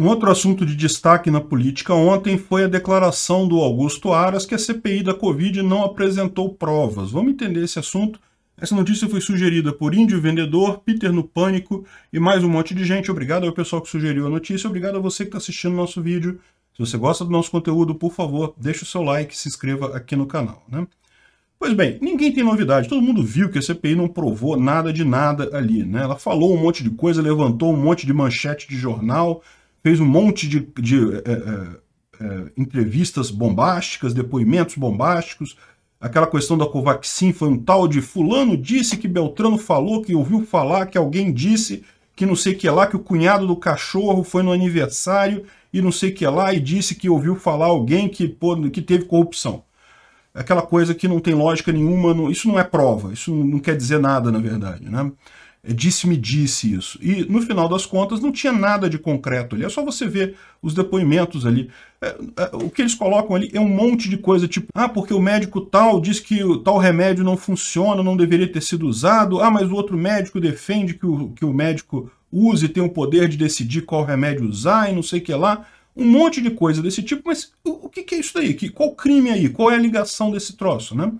Um outro assunto de destaque na política ontem foi a declaração do Augusto Aras que a CPI da Covid não apresentou provas. Vamos entender esse assunto. Essa notícia foi sugerida por Índio Vendedor, Peter no Pânico e mais um monte de gente. Obrigado ao pessoal que sugeriu a notícia, obrigado a você que está assistindo nosso vídeo. Se você gosta do nosso conteúdo, por favor, deixe o seu like e se inscreva aqui no canal. Né? Pois bem, ninguém tem novidade, todo mundo viu que a CPI não provou nada de nada ali. Né? Ela falou um monte de coisa, levantou um monte de manchete de jornal, fez um monte de, de é é, é, é, entrevistas bombásticas, depoimentos bombásticos. Aquela questão da Covaxin foi um tal de fulano disse que Beltrano falou, que ouviu falar, que alguém disse que não sei que lá, que o cunhado do cachorro foi no aniversário e não sei que lá e disse que ouviu falar alguém que, pô, que teve corrupção. Aquela coisa que não tem lógica nenhuma, não, isso não é prova, isso não quer dizer nada, na verdade, né? disse-me disse isso. E no final das contas não tinha nada de concreto ali, é só você ver os depoimentos ali. É, é, o que eles colocam ali é um monte de coisa, tipo, ah, porque o médico tal diz que o tal remédio não funciona, não deveria ter sido usado, ah, mas o outro médico defende que o, que o médico use, tem o poder de decidir qual remédio usar e não sei o que lá. Um monte de coisa desse tipo, mas o, o que, que é isso daí? Que, qual crime é aí? Qual é a ligação desse troço, né?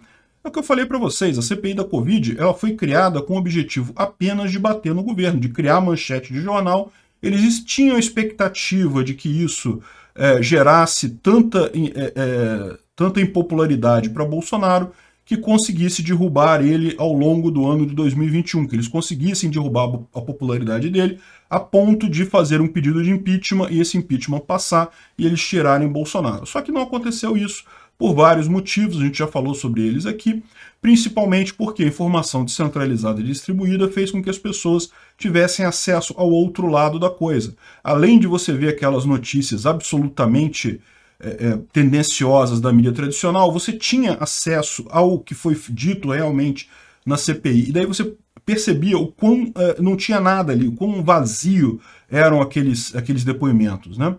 É o que eu falei para vocês, a CPI da Covid ela foi criada com o objetivo apenas de bater no governo, de criar manchete de jornal. Eles tinham a expectativa de que isso é, gerasse tanta, é, é, tanta impopularidade para Bolsonaro que conseguisse derrubar ele ao longo do ano de 2021, que eles conseguissem derrubar a popularidade dele a ponto de fazer um pedido de impeachment e esse impeachment passar e eles tirarem Bolsonaro. Só que não aconteceu isso por vários motivos, a gente já falou sobre eles aqui, principalmente porque a informação descentralizada e distribuída fez com que as pessoas tivessem acesso ao outro lado da coisa. Além de você ver aquelas notícias absolutamente é, é, tendenciosas da mídia tradicional, você tinha acesso ao que foi dito realmente na CPI. E daí você percebia o quão é, não tinha nada ali, o quão vazio eram aqueles, aqueles depoimentos, né?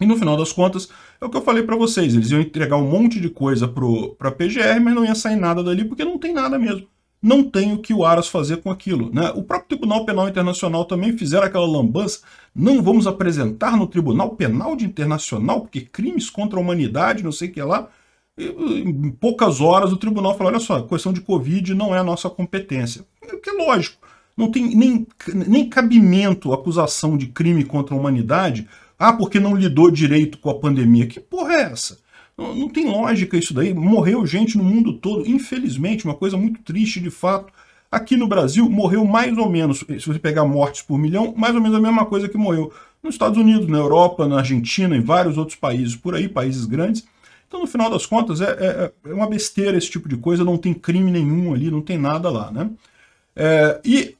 E no final das contas, é o que eu falei para vocês, eles iam entregar um monte de coisa para a PGR, mas não ia sair nada dali, porque não tem nada mesmo. Não tem o que o Aras fazer com aquilo. Né? O próprio Tribunal Penal Internacional também fizeram aquela lambança, não vamos apresentar no Tribunal Penal de Internacional, porque crimes contra a humanidade, não sei o que lá, em poucas horas o tribunal falou, olha só, questão de Covid não é a nossa competência. O que é lógico, não tem nem, nem cabimento acusação de crime contra a humanidade ah, porque não lidou direito com a pandemia. Que porra é essa? Não, não tem lógica isso daí. Morreu gente no mundo todo, infelizmente, uma coisa muito triste de fato. Aqui no Brasil, morreu mais ou menos, se você pegar mortes por milhão, mais ou menos a mesma coisa que morreu nos Estados Unidos, na Europa, na Argentina, em vários outros países por aí, países grandes. Então, no final das contas, é, é, é uma besteira esse tipo de coisa, não tem crime nenhum ali, não tem nada lá, né? É, e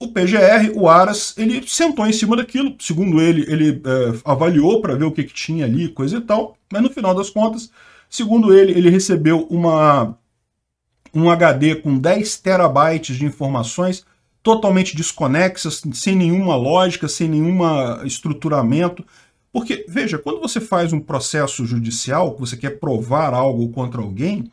o PGR, o Aras, ele sentou em cima daquilo, segundo ele, ele é, avaliou para ver o que, que tinha ali, coisa e tal, mas no final das contas, segundo ele, ele recebeu uma, um HD com 10 terabytes de informações totalmente desconexas, sem nenhuma lógica, sem nenhum estruturamento. Porque, veja, quando você faz um processo judicial, que você quer provar algo contra alguém,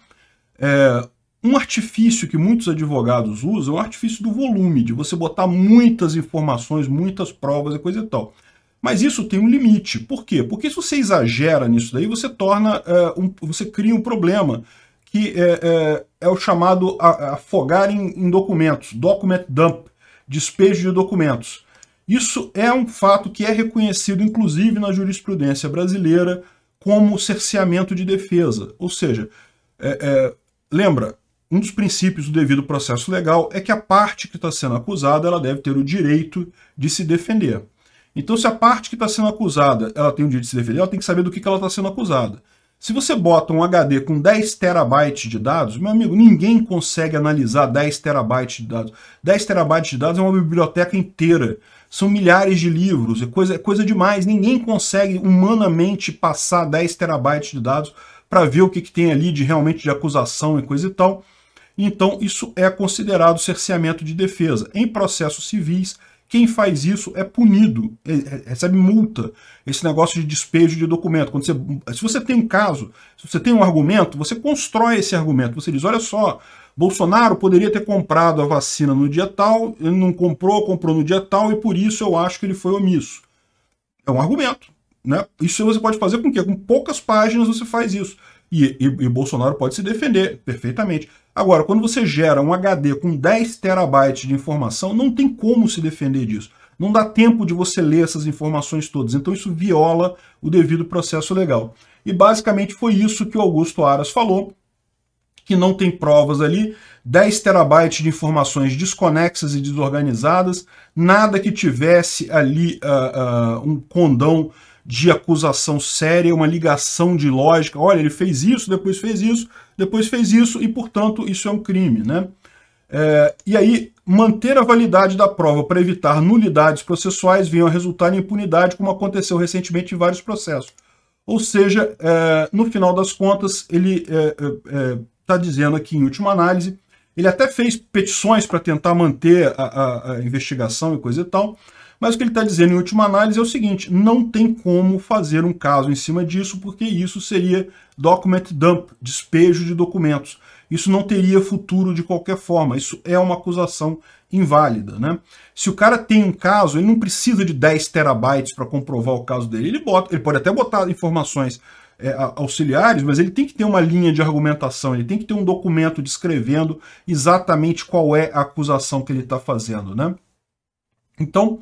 é, um artifício que muitos advogados usam é o artifício do volume, de você botar muitas informações, muitas provas e coisa e tal. Mas isso tem um limite. Por quê? Porque se você exagera nisso daí, você torna, é, um, você cria um problema que é, é, é o chamado afogar em, em, documentos, document dump, despejo de documentos. Isso é um fato que é reconhecido, inclusive, na jurisprudência brasileira como cerceamento de defesa. Ou seja, lembra, um dos princípios do devido processo legal é que a parte que está sendo acusada ela deve ter o direito de se defender. Então, se a parte que está sendo acusada ela tem o direito de se defender, ela tem que saber do que, que ela está sendo acusada. Se você bota um HD com 10 terabytes de dados, meu amigo, ninguém consegue analisar 10 terabytes de dados. 10 terabytes de dados é uma biblioteca inteira. São milhares de livros, é coisa, é coisa demais. Ninguém consegue humanamente passar 10 terabytes de dados para ver o que, que tem ali de realmente de acusação e coisa e tal. Então, isso é considerado cerceamento de defesa. Em processos civis, quem faz isso é punido, é, é, recebe multa. Esse negócio de despejo de documento. Quando você, se você tem um caso, se você tem um argumento, você constrói esse argumento. Você diz: olha só, Bolsonaro poderia ter comprado a vacina no dia tal, ele não comprou, comprou no dia tal, e por isso eu acho que ele foi omisso. É um argumento. Né? Isso você pode fazer com que com poucas páginas você faz isso. E, e, e, Bolsonaro pode se defender perfeitamente. Agora, quando você gera um HD com 10 terabytes de informação, não tem como se defender disso. Não dá tempo de você ler essas informações todas. Então isso viola o devido processo legal. E basicamente foi isso que o Augusto Aras falou, que não tem provas ali, 10 terabytes de informações desconexas e desorganizadas, nada que tivesse ali uh, uh, um condão de acusação séria, uma ligação de lógica. Olha, ele fez isso, depois fez isso, depois fez isso, e, portanto, isso é um crime. Né? É, e aí, manter a validade da prova para evitar nulidades processuais venham a resultar em impunidade, como aconteceu recentemente em vários processos. Ou seja, é, no final das contas, ele está é, é, é tá dizendo aqui, em última análise, ele até fez petições para tentar manter a, a, a investigação e coisa e tal, mas o que ele está dizendo em última análise é o seguinte, não tem como fazer um caso em cima disso, porque isso seria document dump, despejo de documentos. Isso não teria futuro de qualquer forma, isso é uma acusação inválida. Né? Se o cara tem um caso, ele não precisa de 10 terabytes para comprovar o caso dele, ele, bota, ele pode até botar informações é, auxiliares, mas ele tem que ter uma linha de argumentação, ele tem que ter um documento descrevendo exatamente qual é a acusação que ele está fazendo. Né? Então,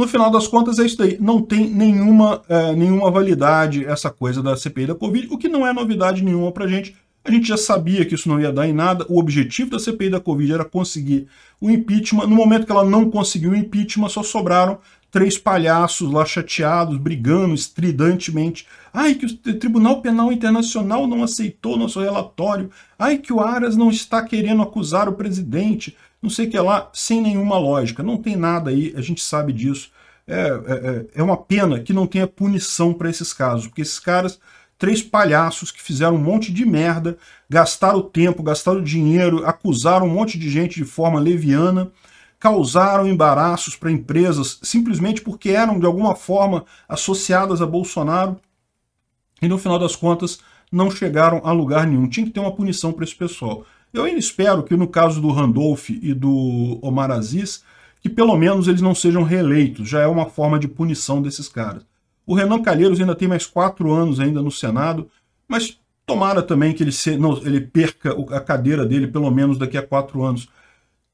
no final das contas, é isso daí. Não tem nenhuma, é, nenhuma validade essa coisa da CPI da Covid, o que não é novidade nenhuma para a gente. A gente já sabia que isso não ia dar em nada. O objetivo da CPI da Covid era conseguir o impeachment. No momento que ela não conseguiu o impeachment, só sobraram três palhaços lá chateados, brigando estridentemente. Ai, que o Tribunal Penal Internacional não aceitou nosso relatório. Ai, que o Aras não está querendo acusar o presidente. Não sei o que lá, sem nenhuma lógica. Não tem nada aí, a gente sabe disso. É, é, é, é uma pena que não tenha punição para esses casos, porque esses caras, três palhaços que fizeram um monte de merda, gastaram tempo, gastaram dinheiro, acusaram um monte de gente de forma leviana causaram embaraços para empresas simplesmente porque eram de alguma forma associadas a Bolsonaro e no final das contas não chegaram a lugar nenhum. Tinha que ter uma punição para esse pessoal. Eu ainda espero que no caso do Randolph e do Omar Aziz, que pelo menos eles não sejam reeleitos, já é uma forma de punição desses caras. O Renan Calheiros ainda tem mais quatro anos ainda no Senado, mas tomara também que ele, se, não, ele perca a cadeira dele pelo menos daqui a quatro anos.